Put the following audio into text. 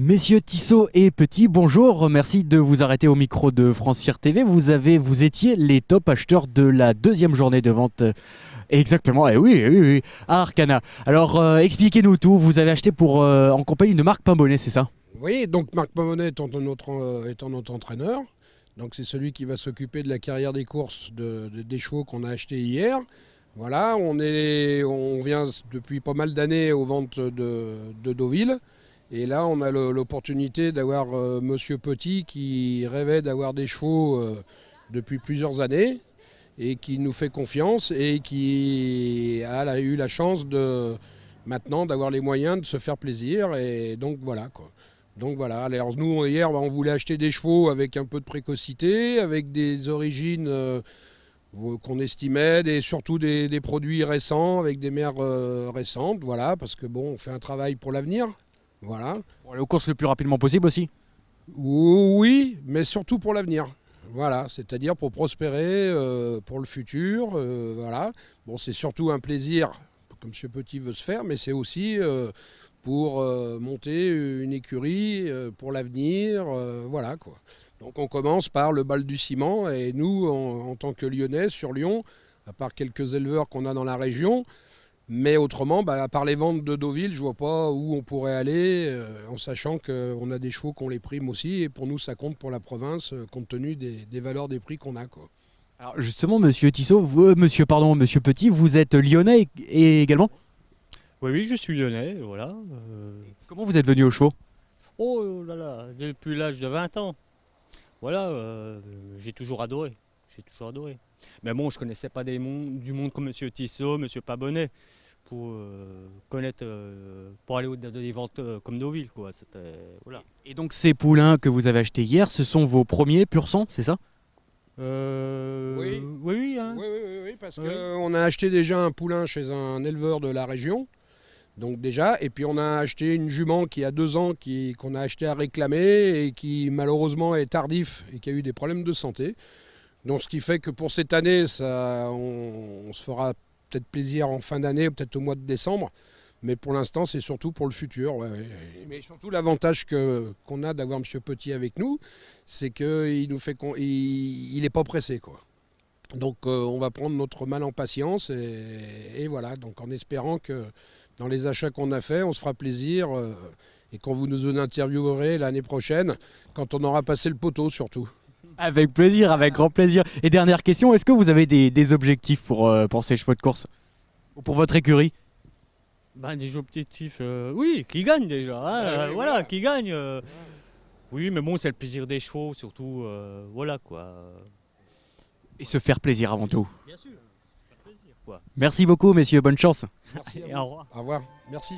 Messieurs Tissot et Petit, bonjour. Merci de vous arrêter au micro de France TV. Vous avez, vous étiez les top acheteurs de la deuxième journée de vente. Exactement, et eh oui, eh oui, eh oui, à Arcana. Alors, euh, expliquez-nous tout. Vous avez acheté pour euh, en compagnie de Marc Pimbonnet, c'est ça Oui, donc Marc Pimbonnet euh, étant notre, entraîneur. Donc, c'est celui qui va s'occuper de la carrière des courses des chevaux qu'on a achetés hier. Voilà, on, est, on vient depuis pas mal d'années aux ventes de, de Deauville. Et là, on a l'opportunité d'avoir euh, Monsieur Petit qui rêvait d'avoir des chevaux euh, depuis plusieurs années et qui nous fait confiance et qui a eu la chance de maintenant d'avoir les moyens de se faire plaisir. Et donc voilà quoi. Donc voilà, alors nous hier bah, on voulait acheter des chevaux avec un peu de précocité, avec des origines euh, qu'on estimait, et surtout des, produits récents, avec des mères récentes, voilà, parce que bon, on fait un travail pour l'avenir. Voilà. Pour aller aux courses le plus rapidement possible aussi Oui, mais surtout pour l'avenir. Voilà, c'est-à-dire pour prospérer, euh, pour le futur. Euh, voilà. Bon, c'est surtout un plaisir comme M. Petit veut se faire, mais c'est aussi euh, pour monter une écurie pour l'avenir. voilà quoi. Donc on commence par le bal du ciment et nous, en tant que Lyonnais sur Lyon, à part quelques éleveurs qu'on a dans la région, mais autrement, bah, à part les ventes de Deauville, je vois pas où on pourrait aller, euh, en sachant qu'on a des chevaux qu'on les prime aussi, et pour nous, ça compte pour la province, euh, compte tenu des, valeurs des prix qu'on a. Quoi. Alors justement, Monsieur Tissot, euh, Monsieur, pardon, Monsieur Petit, vous êtes lyonnais également Oui, oui, je suis lyonnais, voilà. Comment vous êtes venu aux chevaux oh, oh là là, depuis l'âge de 20 ans. Voilà, j'ai toujours adoré. J'ai toujours adoré. Mais bon, je connaissais pas des du monde comme M. Tissot, M. Pabonnet, pour euh, connaître, euh, pour aller au-delà des ventes euh, comme Deauville, quoi. Et donc ces poulains que vous avez achetés hier, ce sont vos premiers pur sang, c'est ça oui. Oui, oui, hein. parce a acheté déjà un poulain chez un éleveur de la région. Donc déjà, et puis on a acheté une jument qui a deux ans, qu'on a acheté à réclamer et qui malheureusement est tardif et qui a eu des problèmes de santé. Donc ce qui fait que pour cette année, ça, on, se fera peut-être plaisir en fin d'année, peut-être au mois de décembre. Mais pour l'instant, c'est surtout pour le futur. Mais surtout, l'avantage qu'on a d'avoir M. Petit avec nous, c'est qu'il nous fait il n'est pas pressé. Quoi. Donc euh, on va prendre notre mal en patience et, voilà, donc en espérant que dans les achats qu'on a faits, on se fera plaisir euh, et quand vous nous interviewerez l'année prochaine, quand on aura passé le poteau surtout. Avec plaisir, avec grand plaisir. Et dernière question, est-ce que vous avez des, objectifs euh, pour, ces chevaux de course Ou pour votre écurie ben, Des objectifs, euh, oui, qui gagnent déjà. Hein, euh, voilà, qui gagnent. Oui, mais bon, c'est le plaisir des chevaux, surtout. voilà quoi. Et se faire plaisir avant tout. Bien sûr, Merci beaucoup, messieurs, bonne chance. Merci. au revoir. Au revoir, merci.